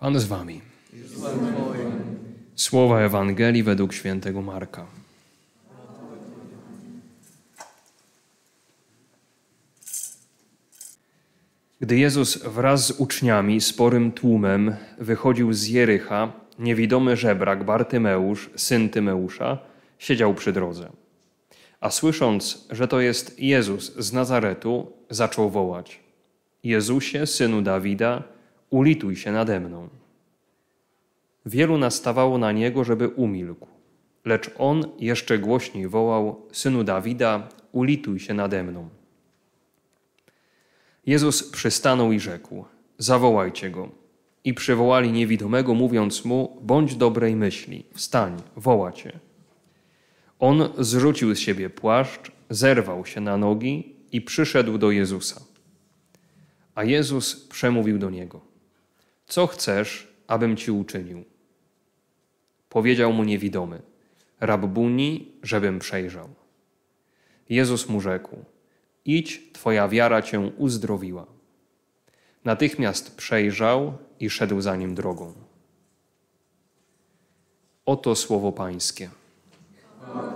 Pan z wami. Słowa Ewangelii według świętego Marka. Gdy Jezus wraz z uczniami, sporym tłumem, wychodził z Jericha, niewidomy żebrak Bartymeusz, syn Tymeusza, siedział przy drodze. A słysząc, że to jest Jezus z Nazaretu, zaczął wołać: Jezusie, synu Dawida, ulituj się nade mną. Wielu nastawało na niego, żeby umilkł, lecz on jeszcze głośniej wołał: Synu Dawida, ulituj się nade mną. Jezus przystanął i rzekł: Zawołajcie go. I przywołali niewidomego, mówiąc mu: Bądź dobrej myśli, wstań, wołacie. On zrzucił z siebie płaszcz, zerwał się na nogi i przyszedł do Jezusa. A Jezus przemówił do niego. Co chcesz, abym ci uczynił? Powiedział mu niewidomy: Rabbuni, żebym przejrzał. Jezus mu rzekł: Idź, twoja wiara cię uzdrowiła. Natychmiast przejrzał i szedł za nim drogą. Oto słowo Pańskie. Amen.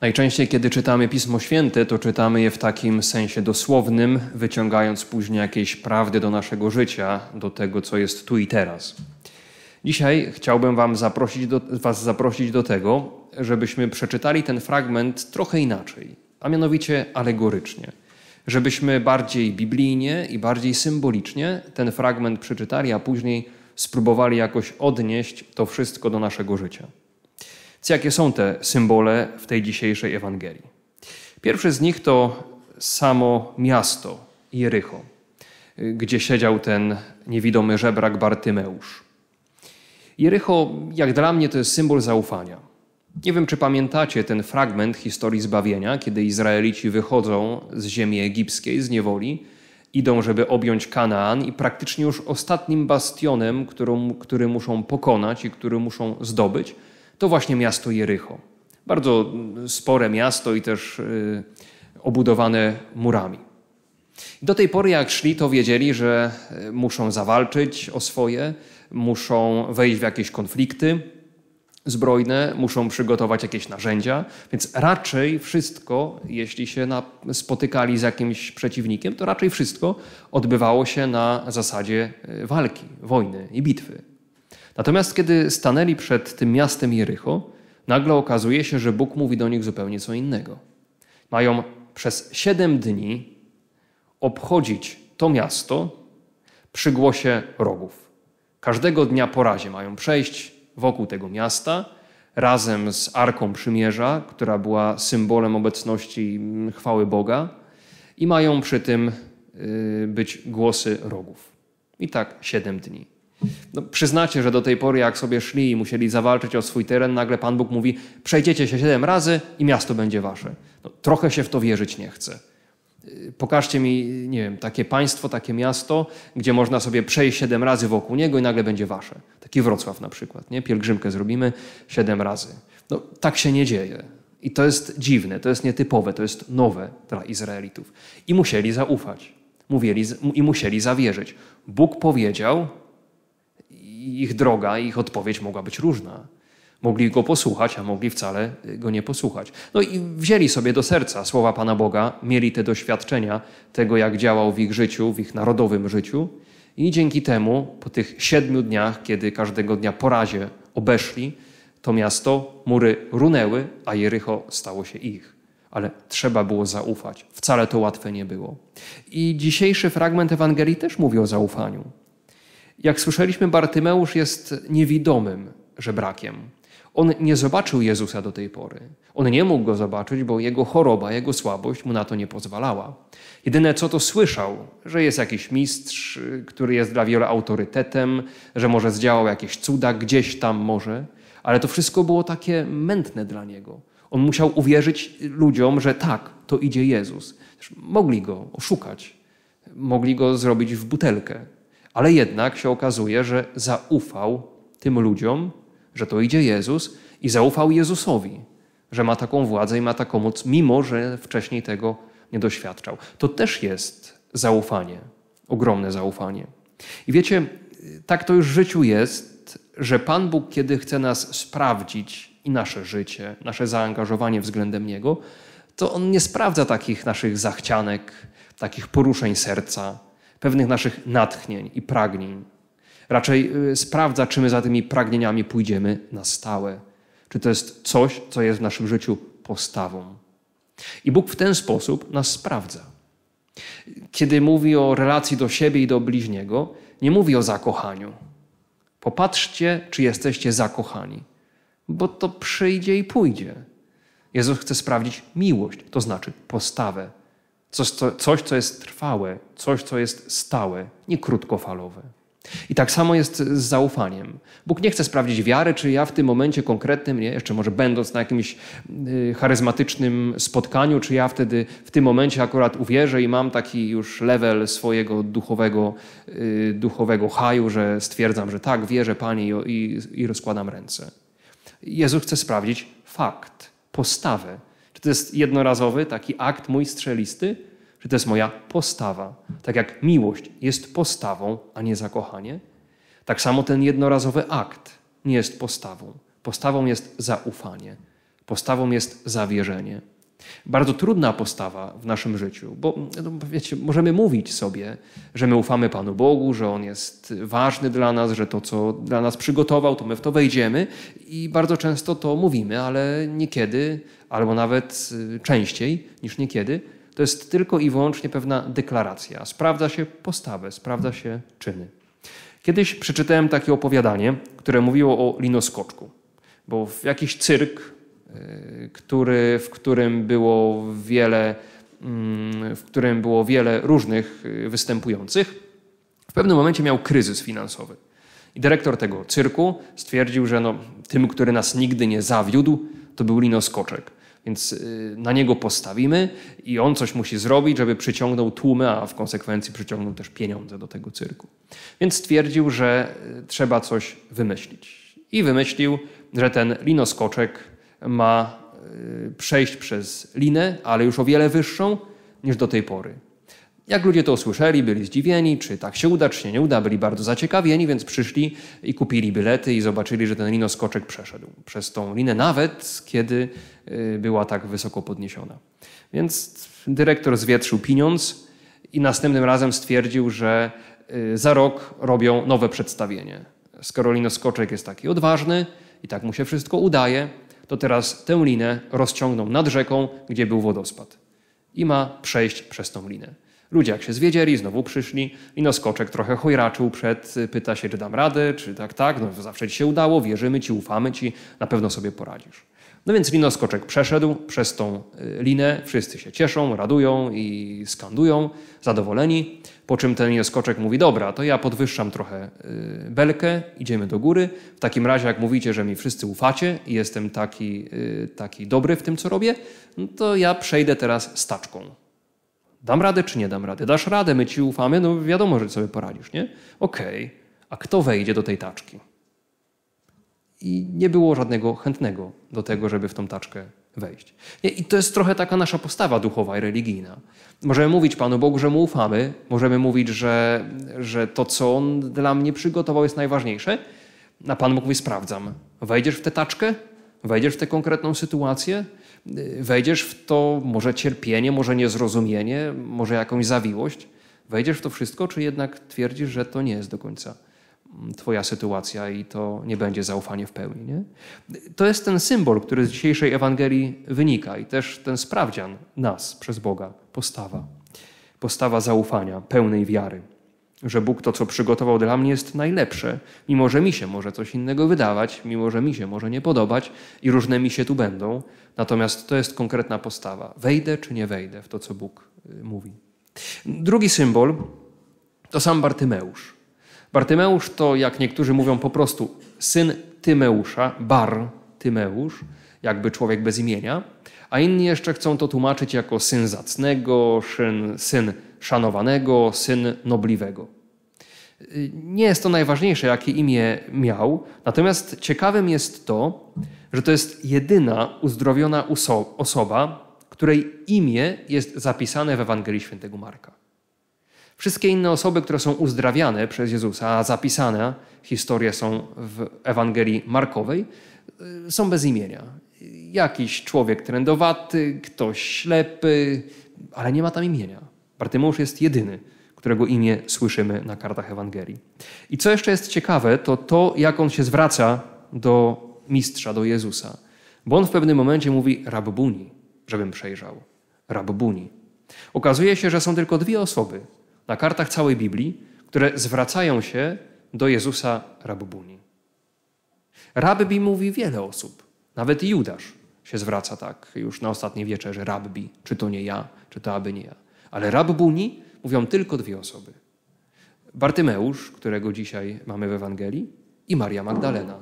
Najczęściej, kiedy czytamy Pismo Święte, to czytamy je w takim sensie dosłownym, wyciągając później jakieś prawdy do naszego życia, do tego, co jest tu i teraz. Dzisiaj chciałbym wam zaprosić do, Was zaprosić do tego, żebyśmy przeczytali ten fragment trochę inaczej, a mianowicie alegorycznie. Żebyśmy bardziej biblijnie i bardziej symbolicznie ten fragment przeczytali, a później spróbowali jakoś odnieść to wszystko do naszego życia. Jakie są te symbole w tej dzisiejszej Ewangelii? Pierwszy z nich to samo miasto Jericho, gdzie siedział ten niewidomy żebrak Bartymeusz. Jericho, jak dla mnie, to jest symbol zaufania. Nie wiem, czy pamiętacie ten fragment historii zbawienia, kiedy Izraelici wychodzą z ziemi egipskiej, z niewoli, idą, żeby objąć Kanaan i praktycznie już ostatnim bastionem, który muszą pokonać i który muszą zdobyć – to właśnie miasto Jericho. Bardzo spore miasto i też y, obudowane murami. Do tej pory, jak szli, to wiedzieli, że y, muszą zawalczyć o swoje, muszą wejść w jakieś konflikty zbrojne, muszą przygotować jakieś narzędzia, więc raczej wszystko, jeśli się spotykali z jakimś przeciwnikiem, to raczej wszystko odbywało się na zasadzie y, walki, wojny i bitwy. Natomiast kiedy stanęli przed tym miastem Jericho, nagle okazuje się, że Bóg mówi do nich zupełnie co innego. Mają przez siedem dni obchodzić to miasto przy głosie rogów. Każdego dnia po razie mają przejść wokół tego miasta razem z Arką Przymierza, która była symbolem obecności mm, chwały Boga, i mają przy tym y, być głosy rogów. I tak siedem dni. No, przyznacie, że do tej pory, jak sobie szli i musieli zawalczyć o swój teren, nagle Pan Bóg mówi: Przejdziecie się siedem razy i miasto będzie wasze. No, trochę się w to wierzyć nie chce. Y, pokażcie mi, nie wiem, takie państwo, takie miasto, gdzie można sobie przejść siedem razy wokół niego i nagle będzie wasze. Taki Wrocław na przykład, nie? Pielgrzymkę zrobimy siedem razy. No, tak się nie dzieje. I to jest dziwne, to jest nietypowe, to jest nowe dla Izraelitów. I musieli zaufać. Mówili, I musieli zawierzyć. Bóg powiedział, ich droga, ich odpowiedź mogła być różna. Mogli go posłuchać, a mogli wcale go nie posłuchać. No i wzięli sobie do serca słowa Pana Boga, mieli te doświadczenia tego, jak działał w ich życiu, w ich narodowym życiu, i dzięki temu po tych siedmiu dniach, kiedy każdego dnia po razie obeszli to miasto, mury runęły, a Jericho stało się ich. Ale trzeba było zaufać. Wcale to łatwe nie było. I dzisiejszy fragment Ewangelii też mówi o zaufaniu. Jak słyszeliśmy, Bartymeusz jest niewidomym żebrakiem. On nie zobaczył Jezusa do tej pory. On nie mógł go zobaczyć, bo jego choroba, jego słabość mu na to nie pozwalała. Jedyne co to słyszał, że jest jakiś mistrz, który jest dla wielu autorytetem, że może zdziałał jakieś cuda gdzieś tam może, ale to wszystko było takie mętne dla niego. On musiał uwierzyć ludziom, że tak, to idzie Jezus. Mogli go oszukać, mogli go zrobić w butelkę, ale jednak się okazuje, że zaufał tym ludziom, że to idzie Jezus i zaufał Jezusowi, że ma taką władzę i ma taką moc, mimo że wcześniej tego nie doświadczał. To też jest zaufanie, ogromne zaufanie. I wiecie, tak to już w życiu jest, że Pan Bóg, kiedy chce nas sprawdzić i nasze życie, nasze zaangażowanie względem Niego, to On nie sprawdza takich naszych zachcianek, takich poruszeń serca, pewnych naszych natchnień i pragnień. Raczej y, sprawdza, czy my za tymi pragnieniami pójdziemy na stałe. Czy to jest coś, co jest w naszym życiu postawą. I Bóg w ten sposób nas sprawdza. Kiedy mówi o relacji do siebie i do bliźniego, nie mówi o zakochaniu. Popatrzcie, czy jesteście zakochani, bo to przyjdzie i pójdzie. Jezus chce sprawdzić miłość, to znaczy postawę. Coś co, coś, co jest trwałe, coś, co jest stałe, nie krótkofalowe. I tak samo jest z zaufaniem. Bóg nie chce sprawdzić wiary, czy ja w tym momencie konkretnym, nie, jeszcze może będąc na jakimś y, charyzmatycznym spotkaniu, czy ja wtedy w tym momencie akurat uwierzę i mam taki już level swojego duchowego, y, duchowego haju, że stwierdzam, że tak, wierzę Pani i, i, i rozkładam ręce. Jezus chce sprawdzić fakt, postawę, to jest jednorazowy taki akt mój strzelisty? Czy to jest moja postawa? Tak jak miłość jest postawą, a nie zakochanie, tak samo ten jednorazowy akt nie jest postawą. Postawą jest zaufanie, postawą jest zawierzenie. Bardzo trudna postawa w naszym życiu, bo no, wiecie, możemy mówić sobie, że my ufamy Panu Bogu, że On jest ważny dla nas, że to, co dla nas przygotował, to my w to wejdziemy i bardzo często to mówimy, ale niekiedy, albo nawet y, częściej niż niekiedy, to jest tylko i wyłącznie pewna deklaracja. Sprawdza się postawę, sprawdza się czyny. Kiedyś przeczytałem takie opowiadanie, które mówiło o linoskoczku, bo w jakiś cyrk Y, który, w którym było wiele mm, w którym było wiele różnych y, występujących, w pewnym momencie miał kryzys finansowy. I dyrektor tego cyrku stwierdził, że no, tym, który nas nigdy nie zawiódł, to był Lino Skoczek. Więc y, na niego postawimy i on coś musi zrobić, żeby przyciągnął tłumy, a w konsekwencji przyciągnął też pieniądze do tego cyrku. Więc stwierdził, że trzeba coś wymyślić. I wymyślił, że ten Lino Skoczek ma y, przejść przez linę, ale już o wiele wyższą niż do tej pory. Jak ludzie to usłyszeli, byli zdziwieni, czy tak się uda, czy się nie uda, byli bardzo zaciekawieni, więc przyszli i kupili bilety i zobaczyli, że ten linoskoczek przeszedł przez tą linę, nawet kiedy y, była tak wysoko podniesiona. Więc dyrektor zwietrzył pieniądz i następnym razem stwierdził, że y, za rok robią nowe przedstawienie. Skoro linoskoczek jest taki odważny i tak mu się wszystko udaje, to teraz tę linę rozciągną nad rzeką, gdzie był wodospad. I ma przejść przez tą linę. Ludzie jak się zwiedzieli, znowu przyszli i no skoczek trochę chojraczył przed, pyta się, czy dam radę, czy tak, tak, no zawsze ci się udało, wierzymy ci, ufamy ci, na pewno sobie poradzisz. No więc winoskoczek przeszedł przez tą y, linę, wszyscy się cieszą, radują i skandują, zadowoleni. Po czym ten winoskoczek mówi: Dobra, to ja podwyższam trochę y, belkę, idziemy do góry. W takim razie, jak mówicie, że mi wszyscy ufacie i jestem taki, y, taki dobry w tym, co robię, no to ja przejdę teraz staczką. Dam radę czy nie dam rady? Dasz radę, my ci ufamy, no wiadomo, że sobie poradzisz, nie? Okej, okay. a kto wejdzie do tej taczki? i nie było żadnego chętnego do tego, żeby w tą taczkę wejść. I to jest trochę taka nasza postawa duchowa i religijna. Możemy mówić Panu Bogu, że Mu ufamy, możemy mówić, że, że to, co On dla mnie przygotował, jest najważniejsze, a Pan Bóg mówi, sprawdzam. Wejdziesz w tę taczkę? Wejdziesz w tę konkretną sytuację? Wejdziesz w to może cierpienie, może niezrozumienie, może jakąś zawiłość? Wejdziesz w to wszystko, czy jednak twierdzisz, że to nie jest do końca Twoja sytuacja i to nie będzie zaufanie w pełni. Nie? To jest ten symbol, który z dzisiejszej Ewangelii wynika i też ten sprawdzian nas przez Boga, postawa. Postawa zaufania, pełnej wiary, że Bóg to, co przygotował dla mnie, jest najlepsze, mimo że mi się może coś innego wydawać, mimo że mi się może nie podobać i różne mi się tu będą. Natomiast to jest konkretna postawa. Wejdę czy nie wejdę w to, co Bóg y, mówi. Drugi symbol to sam Bartymeusz. Bartymeusz to, jak niektórzy mówią, po prostu syn Tymeusza, Bar Tymeusz, jakby człowiek bez imienia, a inni jeszcze chcą to tłumaczyć jako syn zacnego, syn, syn szanowanego, syn nobliwego. Nie jest to najważniejsze, jakie imię miał, natomiast ciekawym jest to, że to jest jedyna uzdrowiona osoba, której imię jest zapisane w Ewangelii Świętego Marka. Wszystkie inne osoby, które są uzdrawiane przez Jezusa, a zapisane historie są w Ewangelii Markowej, y, są bez imienia. Jakiś człowiek trędowaty, ktoś ślepy, ale nie ma tam imienia. Bartymeusz jest jedyny, którego imię słyszymy na kartach Ewangelii. I co jeszcze jest ciekawe, to to, jak on się zwraca do mistrza, do Jezusa. Bo on w pewnym momencie mówi rabbuni, żebym przejrzał. Rabbuni. Okazuje się, że są tylko dwie osoby, na kartach całej Biblii, które zwracają się do Jezusa Rabbuni. Rabbi mówi wiele osób, nawet Judasz się zwraca tak już na ostatniej wieczerze, Rabbi, czy to nie ja, czy to aby nie ja. Ale Rabbuni mówią tylko dwie osoby. Bartymeusz, którego dzisiaj mamy w Ewangelii, i Maria Magdalena,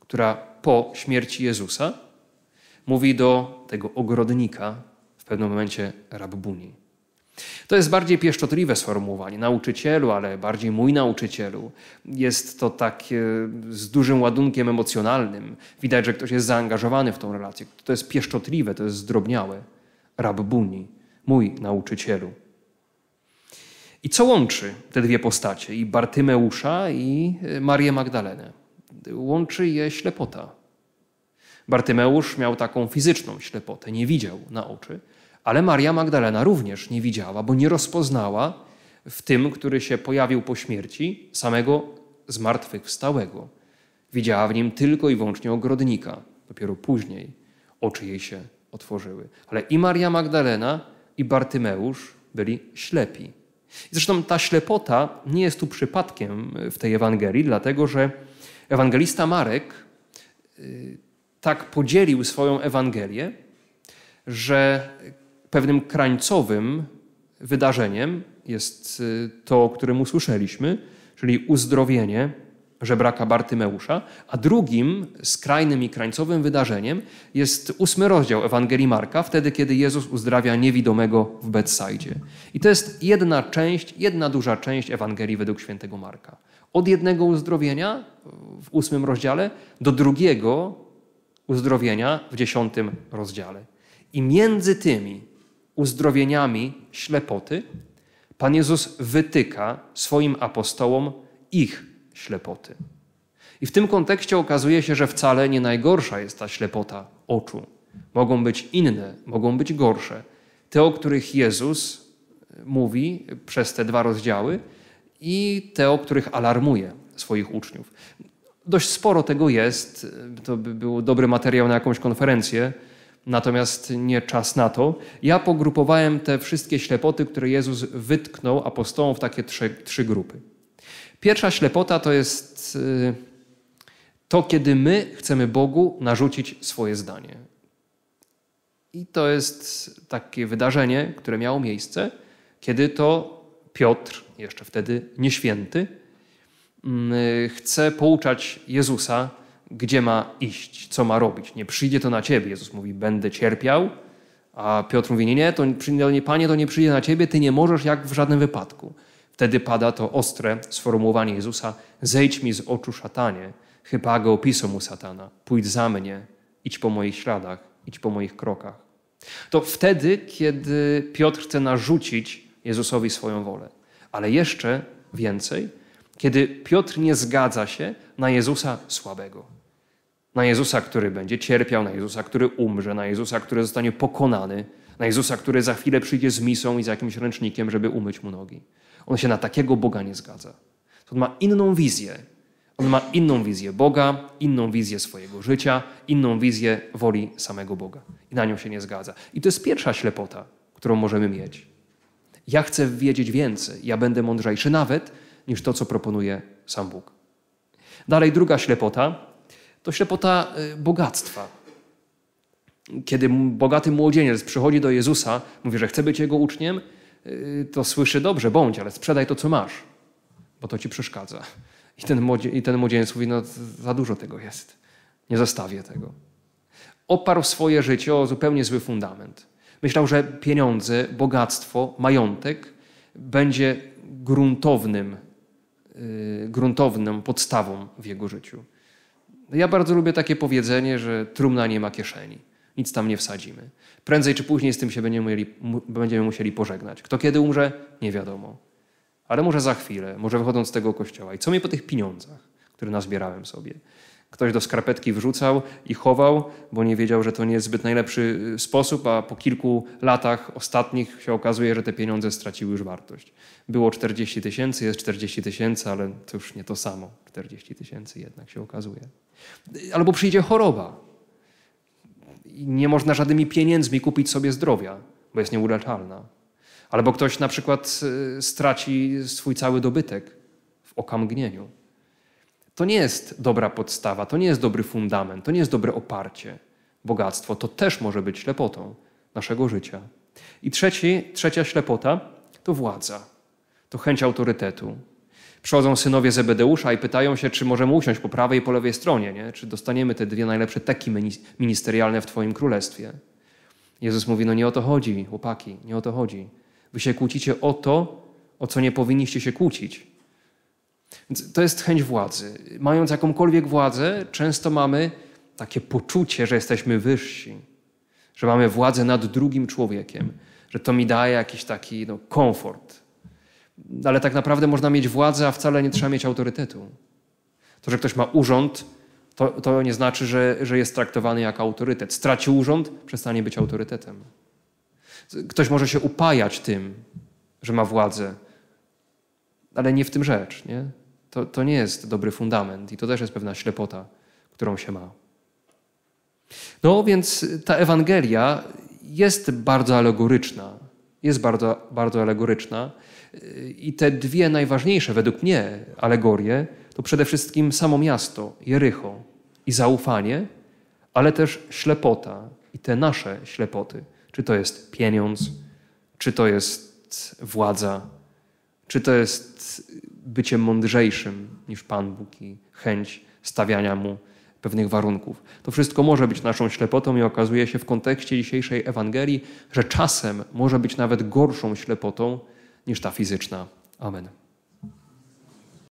która po śmierci Jezusa mówi do tego ogrodnika w pewnym momencie Rabbuni. To jest bardziej pieszczotliwe sformułowanie, nauczycielu, ale bardziej mój nauczycielu. Jest to tak z dużym ładunkiem emocjonalnym. Widać, że ktoś jest zaangażowany w tą relację. To jest pieszczotliwe, to jest zdrobniałe. Rabbuni, mój nauczycielu. I co łączy te dwie postacie, i Bartymeusza, i y, Marię Magdalenę? Łączy je ślepota. Bartymeusz miał taką fizyczną ślepotę, nie widział na oczy, ale Maria Magdalena również nie widziała, bo nie rozpoznała w tym, który się pojawił po śmierci, samego zmartwychwstałego. Widziała w nim tylko i wyłącznie ogrodnika. Dopiero później oczy jej się otworzyły. Ale i Maria Magdalena, i Bartymeusz byli ślepi. Zresztą ta ślepota nie jest tu przypadkiem w tej Ewangelii, dlatego że ewangelista Marek y, tak podzielił swoją Ewangelię, że pewnym krańcowym wydarzeniem jest y, to, o którym usłyszeliśmy, czyli uzdrowienie żebraka Bartymeusza, a drugim skrajnym i krańcowym wydarzeniem jest ósmy rozdział Ewangelii Marka, wtedy kiedy Jezus uzdrawia niewidomego w Betsajdzie. I to jest jedna część, jedna duża część Ewangelii według świętego Marka. Od jednego uzdrowienia w ósmym rozdziale do drugiego uzdrowienia w dziesiątym rozdziale. I między tymi uzdrowieniami ślepoty, Pan Jezus wytyka swoim apostołom ich ślepoty. I w tym kontekście okazuje się, że wcale nie najgorsza jest ta ślepota oczu. Mogą być inne, mogą być gorsze. Te, o których Jezus e, mówi przez te dwa rozdziały, i te, o których alarmuje swoich uczniów. Dość sporo tego jest. E, to by był dobry materiał na jakąś konferencję natomiast nie czas na to. Ja pogrupowałem te wszystkie ślepoty, które Jezus wytknął apostołom w takie trzy, trzy grupy. Pierwsza ślepota to jest y, to, kiedy my chcemy Bogu narzucić swoje zdanie. I to jest takie wydarzenie, które miało miejsce, kiedy to Piotr, jeszcze wtedy nieświęty, y, chce pouczać Jezusa gdzie ma iść, co ma robić. Nie przyjdzie to na ciebie. Jezus mówi, będę cierpiał. A Piotr mówi, nie, nie, to nie, panie, to nie przyjdzie na ciebie, ty nie możesz jak w żadnym wypadku. Wtedy pada to ostre sformułowanie Jezusa, zejdź mi z oczu szatanie, hypago mu satana, pójdź za mnie, idź po moich śladach, idź po moich krokach. To wtedy, kiedy Piotr chce narzucić Jezusowi swoją wolę. Ale jeszcze więcej, kiedy Piotr nie zgadza się na Jezusa słabego. Na Jezusa, który będzie cierpiał, na Jezusa, który umrze, na Jezusa, który zostanie pokonany, na Jezusa, który za chwilę przyjdzie z misą i z jakimś ręcznikiem, żeby umyć mu nogi. On się na takiego Boga nie zgadza. On ma inną wizję. On ma inną wizję Boga, inną wizję swojego życia, inną wizję woli samego Boga. I na nią się nie zgadza. I to jest pierwsza ślepota, którą możemy mieć. Ja chcę wiedzieć więcej, ja będę mądrzejszy nawet niż to, co proponuje sam Bóg. Dalej druga ślepota to ślepota y, bogactwa. Kiedy bogaty młodzieniec przychodzi do Jezusa, mówi, że chce być jego uczniem, y, to słyszy dobrze, bądź, ale sprzedaj to, co masz, bo to ci przeszkadza. I ten, młodzie, i ten młodzieniec mówi, no za dużo tego jest, nie zostawię tego. Oparł swoje życie o zupełnie zły fundament. Myślał, że pieniądze, bogactwo, majątek będzie gruntownym, y, gruntowną podstawą w jego życiu. Ja bardzo lubię takie powiedzenie, że trumna nie ma kieszeni, nic tam nie wsadzimy. Prędzej czy później z tym się będziemy, mieli, będziemy musieli pożegnać. Kto kiedy umrze, nie wiadomo. Ale może za chwilę, może wychodząc z tego kościoła. I co mi po tych pieniądzach, które nazbierałem sobie? ktoś do skarpetki wrzucał i chował, bo nie wiedział, że to nie jest zbyt najlepszy y, sposób, a po kilku latach ostatnich się okazuje, że te pieniądze straciły już wartość. Było 40 tysięcy, jest 40 tysięcy, ale to już nie to samo. 40 tysięcy jednak się okazuje. Y, albo przyjdzie choroba. nie można żadnymi pieniędzmi kupić sobie zdrowia, bo jest nieuleczalna. Albo ktoś na przykład y, straci swój cały dobytek w okamgnieniu. To nie jest dobra podstawa, to nie jest dobry fundament, to nie jest dobre oparcie. Bogactwo to też może być ślepotą naszego życia. I trzeci, trzecia ślepota to władza, to chęć autorytetu. Przychodzą synowie Zebedeusza i pytają się, czy możemy usiąść po prawej i po lewej stronie, nie? czy dostaniemy te dwie najlepsze teki ministerialne w Twoim królestwie. Jezus mówi: No nie o to chodzi, chłopaki, nie o to chodzi. Wy się kłócicie o to, o co nie powinniście się kłócić. Więc to jest chęć władzy. Mając jakąkolwiek władzę, często mamy takie poczucie, że jesteśmy wyżsi, że mamy władzę nad drugim człowiekiem, że to mi daje jakiś taki no, komfort. Ale tak naprawdę można mieć władzę, a wcale nie trzeba mieć autorytetu. To, że ktoś ma urząd, to, to nie znaczy, że, że jest traktowany jak autorytet. Straci urząd, przestanie być autorytetem. Ktoś może się upajać tym, że ma władzę, ale nie w tym rzecz, nie? to, to nie jest dobry fundament i to też jest pewna ślepota, którą się ma. No więc ta Ewangelia jest bardzo alegoryczna. Jest bardzo, bardzo alegoryczna. I te dwie najważniejsze według mnie alegorie to przede wszystkim samo miasto, Jericho i zaufanie, ale też ślepota i te nasze ślepoty. Czy to jest pieniądz, czy to jest władza, czy to jest bycie mądrzejszym niż Pan Bóg i chęć stawiania mu pewnych warunków. To wszystko może być naszą ślepotą i okazuje się w kontekście dzisiejszej Ewangelii, że czasem może być nawet gorszą ślepotą niż ta fizyczna. Amen.